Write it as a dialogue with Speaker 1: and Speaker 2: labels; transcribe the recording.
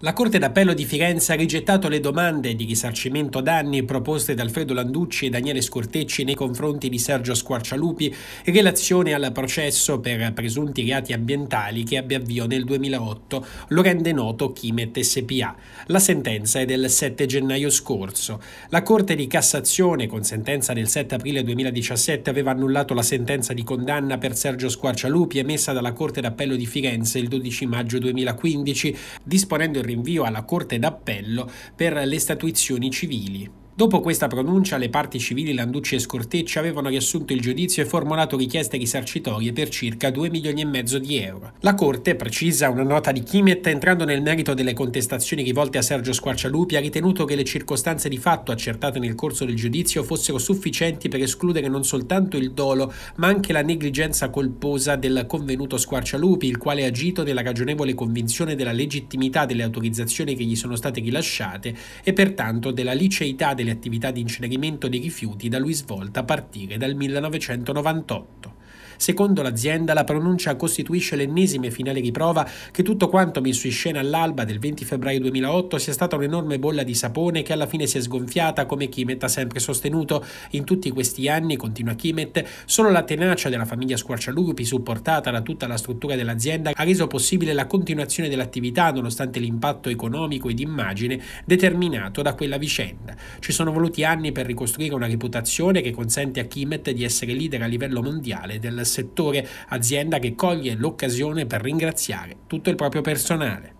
Speaker 1: La Corte d'Appello di Firenze ha rigettato le domande di risarcimento danni proposte da Alfredo Landucci e Daniele Scortecci nei confronti di Sergio Squarcialupi in relazione al processo per presunti reati ambientali che abbia avvio nel 2008, lo rende noto Chimet SPA. La sentenza è del 7 gennaio scorso. La Corte di Cassazione, con sentenza del 7 aprile 2017, aveva annullato la sentenza di condanna per Sergio Squarcialupi emessa dalla Corte d'Appello di Firenze il 12 maggio 2015, disponendo il rinvio alla Corte d'Appello per le statuizioni civili. Dopo questa pronuncia, le parti civili Landucci e Scorteccia avevano riassunto il giudizio e formulato richieste risarcitorie per circa 2 milioni e mezzo di euro. La Corte, precisa una nota di Chimet, entrando nel merito delle contestazioni rivolte a Sergio Squarcialupi, ha ritenuto che le circostanze di fatto accertate nel corso del giudizio fossero sufficienti per escludere non soltanto il dolo, ma anche la negligenza colposa del convenuto Squarcialupi, il quale ha agito nella ragionevole convinzione della legittimità delle autorizzazioni che gli sono state rilasciate e pertanto della liceità del le attività di incenerimento dei rifiuti da lui svolta a partire dal 1998. Secondo l'azienda, la pronuncia costituisce l'ennesima e finale riprova che tutto quanto messo in scena all'alba del 20 febbraio 2008 sia stata un'enorme bolla di sapone che alla fine si è sgonfiata, come Kimet ha sempre sostenuto. In tutti questi anni, continua Kimet, solo la tenacia della famiglia Squarcialupi, supportata da tutta la struttura dell'azienda, ha reso possibile la continuazione dell'attività nonostante l'impatto economico ed immagine determinato da quella vicenda. Ci sono voluti anni per ricostruire una reputazione che consente a Kimet di essere leader a livello mondiale del settore, azienda che coglie l'occasione per ringraziare tutto il proprio personale.